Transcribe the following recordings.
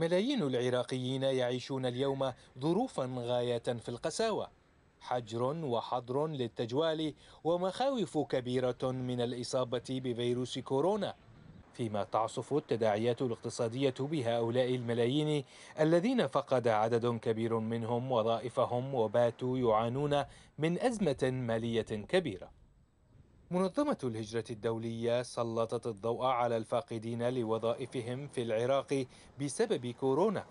ملايين العراقيين يعيشون اليوم ظروفا غاية في القساوة حجر وحظر للتجوال ومخاوف كبيرة من الإصابة بفيروس كورونا فيما تعصف التداعيات الاقتصادية بهؤلاء الملايين الذين فقد عدد كبير منهم وظائفهم وباتوا يعانون من أزمة مالية كبيرة منظمة الهجرة الدولية سلطت الضوء على الفاقدين لوظائفهم في العراق بسبب كورونا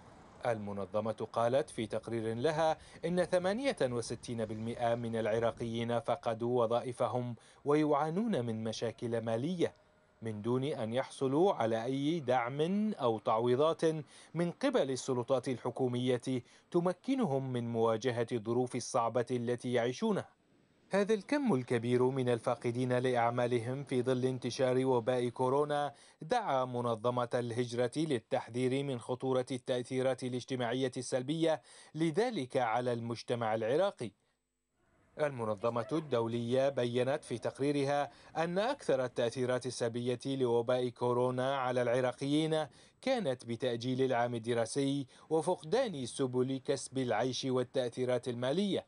المنظمة قالت في تقرير لها إن 68% من العراقيين فقدوا وظائفهم ويعانون من مشاكل مالية من دون أن يحصلوا على أي دعم أو تعويضات من قبل السلطات الحكومية تمكنهم من مواجهة الظروف الصعبة التي يعيشونها هذا الكم الكبير من الفاقدين لأعمالهم في ظل انتشار وباء كورونا دعا منظمة الهجرة للتحذير من خطورة التأثيرات الاجتماعية السلبية لذلك على المجتمع العراقي المنظمة الدولية بيّنت في تقريرها أن أكثر التأثيرات السلبية لوباء كورونا على العراقيين كانت بتأجيل العام الدراسي وفقدان سبل كسب العيش والتأثيرات المالية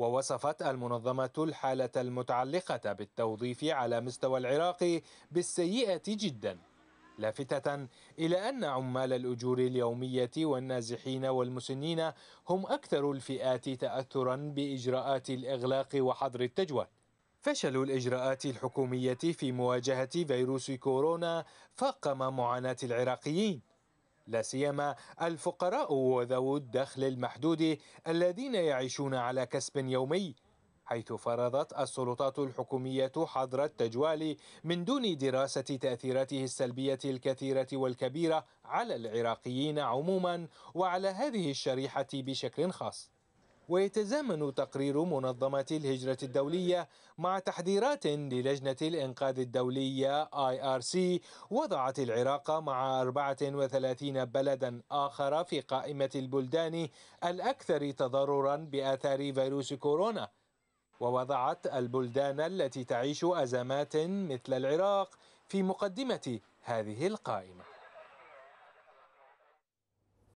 ووصفت المنظمة الحالة المتعلقة بالتوظيف على مستوى العراق بالسيئة جدا لافتة إلى أن عمال الأجور اليومية والنازحين والمسنين هم أكثر الفئات تأثرا بإجراءات الإغلاق وحظر التجول فشل الإجراءات الحكومية في مواجهة فيروس كورونا فاقم معاناة العراقيين لا سيما الفقراء وذوو الدخل المحدود الذين يعيشون على كسب يومي حيث فرضت السلطات الحكومية حظر التجوال من دون دراسة تأثيراته السلبية الكثيرة والكبيرة على العراقيين عموما وعلى هذه الشريحة بشكل خاص ويتزامن تقرير منظمة الهجرة الدولية مع تحذيرات للجنة الإنقاذ الدولية IRC وضعت العراق مع 34 بلدا آخر في قائمة البلدان الأكثر تضررا بآثار فيروس كورونا ووضعت البلدان التي تعيش أزمات مثل العراق في مقدمة هذه القائمة